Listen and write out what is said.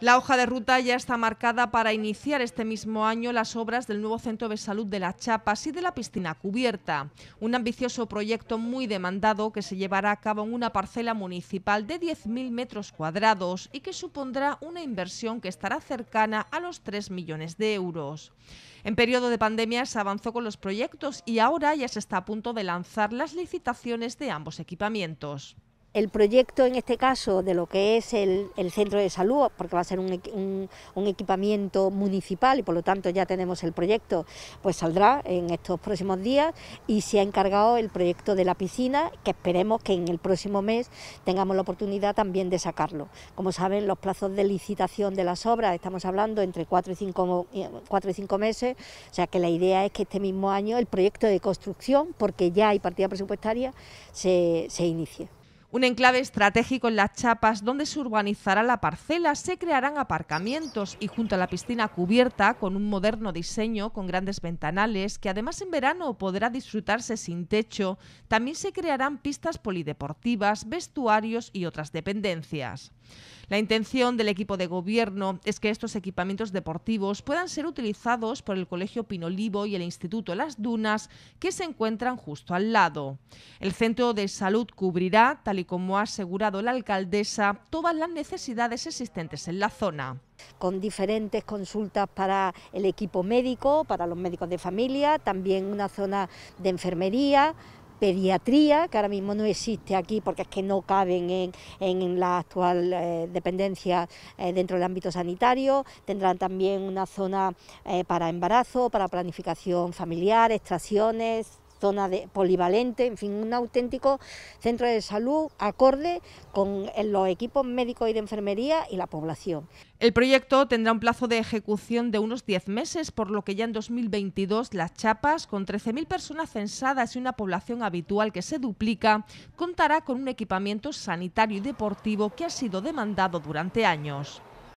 La hoja de ruta ya está marcada para iniciar este mismo año las obras del nuevo centro de salud de las Chapas y de la piscina cubierta, un ambicioso proyecto muy demandado que se llevará a cabo en una parcela municipal de 10.000 metros cuadrados y que supondrá una inversión que estará cercana a los 3 millones de euros. En periodo de pandemia se avanzó con los proyectos y ahora ya se está a punto de lanzar las licitaciones de ambos equipamientos. El proyecto, en este caso, de lo que es el, centro de salud, porque va a ser un, equipamiento municipal y por lo tanto ya tenemos el proyecto, pues saldrá en estos próximos días y se ha encargado el proyecto de la piscina, que esperemos que en el próximo mes tengamos la oportunidad también de sacarlo. Como saben, los plazos de licitación de las obras, estamos hablando entre cuatro y cinco eh, meses, o sea que la idea es que este mismo año el proyecto de construcción, porque ya hay partida presupuestaria, se inicie un enclave estratégico en las chapas donde se urbanizará la parcela, se crearán aparcamientos y junto a la piscina cubierta con un moderno diseño con grandes ventanales que además en verano podrá disfrutarse sin techo, también se crearán pistas polideportivas, vestuarios y otras dependencias. La intención del equipo de gobierno es que estos equipamientos deportivos puedan ser utilizados por el Colegio Pinolivo y el Instituto Las Dunas que se encuentran justo al lado. El centro de salud cubrirá tal y como ha asegurado la alcaldesa, todas las necesidades existentes en la zona con diferentes consultas para el equipo médico, para los médicos de familia, también una zona de enfermería, pediatría, que ahora mismo no existe aquí porque es que no caben en, en la actual eh, dependencia eh, dentro del ámbito sanitario. Tendrán también una zona eh, para embarazo, para planificación familiar, extracciones, zona de, polivalente, en fin, un auténtico centro de salud acorde con los equipos médicos y de enfermería y la población. El proyecto tendrá un plazo de ejecución de unos 10 meses, por lo que ya en 2022 las chapas, con 13.000 personas censadas y una población habitual que se duplica, contará con un equipamiento sanitario y deportivo que ha sido demandado durante años.